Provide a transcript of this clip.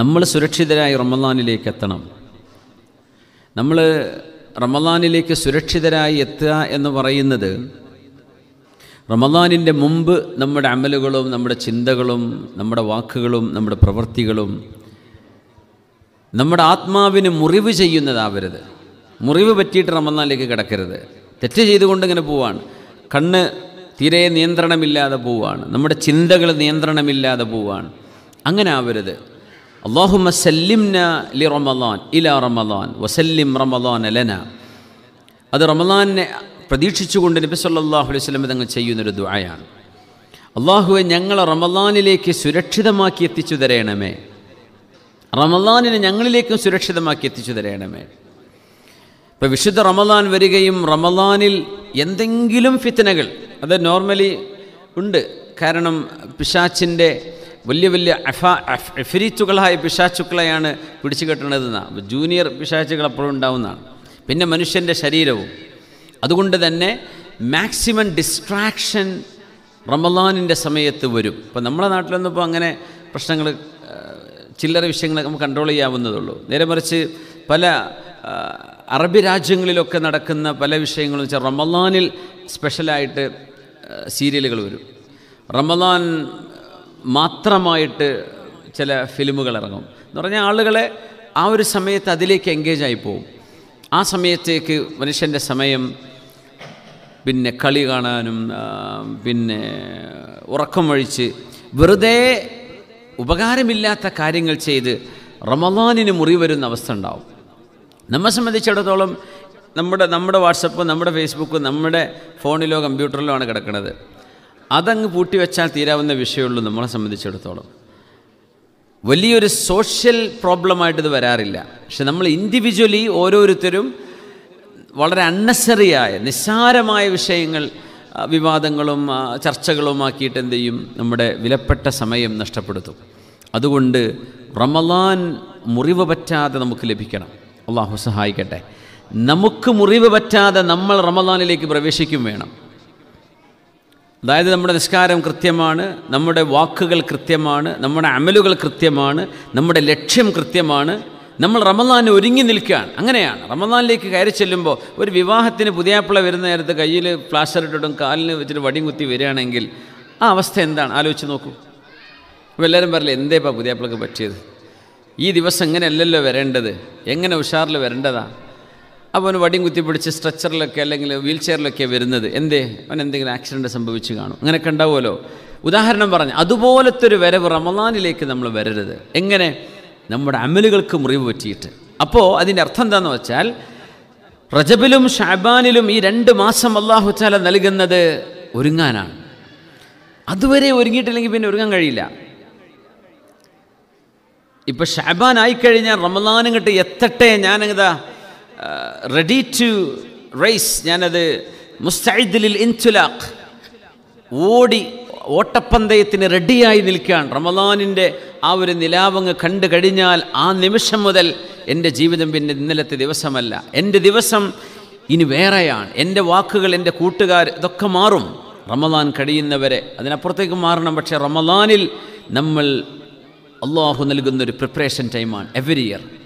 നമ്മൾ സുരക്ഷിതരായി റമദാനിലേക്ക് എത്തണം നമ്മൾ റമദാനിലേക്ക് സുരക്ഷിതരായി എത്തുക എന്ന് പറയുന്നത് റമദാനിൻ്റെ മുമ്പ് നമ്മുടെ അമലുകളും നമ്മുടെ ചിന്തകളും നമ്മുടെ വാക്കുകളും നമ്മുടെ പ്രവൃത്തികളും നമ്മുടെ ആത്മാവിന് മുറിവ് ചെയ്യുന്നതാവരുത് മുറിവ് പറ്റിയിട്ട് റമദാനിലേക്ക് കിടക്കരുത് തെറ്റ് ചെയ്തുകൊണ്ട് ഇങ്ങനെ പോവാണ് കണ്ണ് തീരെ നിയന്ത്രണമില്ലാതെ പോവാണ് നമ്മുടെ ചിന്തകൾ നിയന്ത്രണമില്ലാതെ പോവാണ് അങ്ങനെ ആവരുത് اللهم ലി റമദാൻ ഇല റമദാൻ വസല്ലിം റമദാൻ അലന അത് റമദാനെ പ്രതീക്ഷിച്ചുകൊണ്ട് നബി സല്ലാഹു അലൈഹി സ്വലം തങ്ങൾ ചെയ്യുന്നൊരു ദുആയാണ് അള്ളാഹുവെ ഞങ്ങളെ റമദാനിലേക്ക് സുരക്ഷിതമാക്കി എത്തിച്ചു തരയണമേ റമദാനിനെ ഞങ്ങളിലേക്കും സുരക്ഷിതമാക്കി എത്തിച്ചു തരയണമേ ഇപ്പം വിശുദ്ധ റമദാൻ വരികയും റമദാനിൽ എന്തെങ്കിലും ഫിത്തനകൾ അത് നോർമലി ഉണ്ട് കാരണം പിശാച്ചിൻ്റെ വലിയ വലിയ അഫ എഫിരിച്ചുകളായ പിശാച്ചുക്കളെയാണ് പിടിച്ചു കെട്ടണതെന്നാണ് ജൂനിയർ പിശാച്ചുകൾ അപ്പോഴും ഉണ്ടാവുന്നതാണ് പിന്നെ മനുഷ്യൻ്റെ ശരീരവും അതുകൊണ്ട് തന്നെ മാക്സിമം ഡിസ്ട്രാക്ഷൻ റമലാനിൻ്റെ സമയത്ത് വരും ഇപ്പോൾ നമ്മുടെ നാട്ടിലൊന്നും ഇപ്പോൾ അങ്ങനെ പ്രശ്നങ്ങൾ ചില്ലറ വിഷയങ്ങൾ നമുക്ക് കൺട്രോൾ ചെയ്യാവുന്നതുള്ളൂ നേരെ മറിച്ച് പല അറബി രാജ്യങ്ങളിലൊക്കെ നടക്കുന്ന പല വിഷയങ്ങളും വെച്ചാൽ റമലാനിൽ സ്പെഷ്യലായിട്ട് സീരിയലുകൾ വരും റമലാൻ മാത്രമായിട്ട് ചില ഫിലിമുകൾ ഇറങ്ങും എന്ന് പറഞ്ഞാൽ ആളുകളെ ആ ഒരു സമയത്ത് അതിലേക്ക് എൻഗേജ് ആയി പോവും ആ സമയത്തേക്ക് മനുഷ്യൻ്റെ സമയം പിന്നെ കളി കാണാനും പിന്നെ ഉറക്കം ഒഴിച്ച് വെറുതെ ഉപകാരമില്ലാത്ത കാര്യങ്ങൾ ചെയ്ത് റമദാനിന് മുറി വരുന്ന അവസ്ഥ ഉണ്ടാവും നമ്മെ സംബന്ധിച്ചിടത്തോളം നമ്മുടെ നമ്മുടെ വാട്സപ്പ് നമ്മുടെ ഫേസ്ബുക്ക് നമ്മുടെ ഫോണിലോ കമ്പ്യൂട്ടറിലോ ആണ് കിടക്കുന്നത് അതങ്ങ് പൂട്ടി വെച്ചാൽ തീരാവുന്ന വിഷയമുള്ളൂ നമ്മളെ സംബന്ധിച്ചിടത്തോളം വലിയൊരു സോഷ്യൽ പ്രോബ്ലമായിട്ടിത് ഇത് വരാറില്ല പക്ഷെ നമ്മൾ ഇൻഡിവിജ്വലി ഓരോരുത്തരും വളരെ അണ്ണസറിയായ നിസ്സാരമായ വിഷയങ്ങൾ വിവാദങ്ങളും ചർച്ചകളുമാക്കിയിട്ട് എന്ത് ചെയ്യും നമ്മുടെ വിലപ്പെട്ട സമയം നഷ്ടപ്പെടുത്തും അതുകൊണ്ട് റമലാൻ മുറിവ് പറ്റാതെ നമുക്ക് ലഭിക്കണം അള്ളാഹു സഹായിക്കട്ടെ നമുക്ക് മുറിവ് പറ്റാതെ നമ്മൾ റമലാനിലേക്ക് പ്രവേശിക്കും വേണം അതായത് നമ്മുടെ നിസ്കാരം കൃത്യമാണ് നമ്മുടെ വാക്കുകൾ കൃത്യമാണ് നമ്മുടെ അമലുകൾ കൃത്യമാണ് നമ്മുടെ ലക്ഷ്യം കൃത്യമാണ് നമ്മൾ റമദാൻ ഒരുങ്ങി നിൽക്കുകയാണ് അങ്ങനെയാണ് റമദാനിലേക്ക് കയറി ചെല്ലുമ്പോൾ ഒരു വിവാഹത്തിന് പുതിയാപ്പിള വരുന്ന നേരത്ത് കയ്യിൽ പ്ലാസ്റ്റർ ഇട്ടിടും കാലിന് വെച്ചിട്ട് വടിയും കുത്തി വരികയാണെങ്കിൽ ആ അവസ്ഥ എന്താണ് ആലോചിച്ച് നോക്കൂ അപ്പോൾ എല്ലാവരും പറയില്ല എന്തേപ്പാ പുതിയാപ്പിളക്ക് പറ്റിയത് ഈ ദിവസം എങ്ങനെയല്ലല്ലോ അല്ലല്ലോ വരേണ്ടത് എങ്ങനെ ഉഷാറിൽ വരേണ്ടതാണ് അവന് വടിയും കുത്തിപ്പിടിച്ച് സ്ട്രെച്ചറിലൊക്കെ അല്ലെങ്കിൽ വീൽ ചെയറിലൊക്കെ വരുന്നത് എന്തേ അവൻ എന്തെങ്കിലും ആക്സിഡൻറ്റ് സംഭവിച്ചു കാണും അങ്ങനെയൊക്കെ ഉണ്ടാവുമല്ലോ ഉദാഹരണം പറഞ്ഞു അതുപോലത്തെ ഒരു വരവ് റമദാനിലേക്ക് നമ്മൾ വരരുത് എങ്ങനെ നമ്മുടെ അമലുകൾക്ക് മുറിവ് പറ്റിയിട്ട് അപ്പോൾ അതിൻ്റെ അർത്ഥം എന്താണെന്ന് വെച്ചാൽ റജബിലും ഷാബാനിലും ഈ രണ്ട് മാസം അള്ളാഹു ചാല നൽകുന്നത് ഒരുങ്ങാനാണ് അതുവരെ ഒരുങ്ങിയിട്ടില്ലെങ്കിൽ പിന്നെ ഒരുങ്ങാൻ കഴിയില്ല ഇപ്പം ഷാബാൻ ആയിക്കഴിഞ്ഞാൽ റമദാനും കിട്ടി എത്തട്ടെ ഞാനങ്ങതാ റെഡി ടു റേസ് ഞാനത് മുസ്തഇദ്ദിൽ ഇൻതുലാഖ് ഓടി ഓട്ടപ്പന്തയത്തിന് റെഡിയായി നിൽക്കുകയാണ് റമദാനിൻ്റെ ആ ഒരു നിലാവങ്ങ് കണ്ടു കഴിഞ്ഞാൽ ആ നിമിഷം മുതൽ എൻ്റെ ജീവിതം പിന്നെ ഇന്നലത്തെ ദിവസമല്ല എൻ്റെ ദിവസം ഇനി വേറെയാണ് എൻ്റെ വാക്കുകൾ എൻ്റെ കൂട്ടുകാർ ഇതൊക്കെ മാറും റമദാൻ കഴിയുന്നവരെ അതിനപ്പുറത്തേക്ക് മാറണം പക്ഷേ റമദാനിൽ നമ്മൾ അള്ളാഹു നൽകുന്നൊരു പ്രിപ്പറേഷൻ ടൈമാണ് എവറി ഇയർ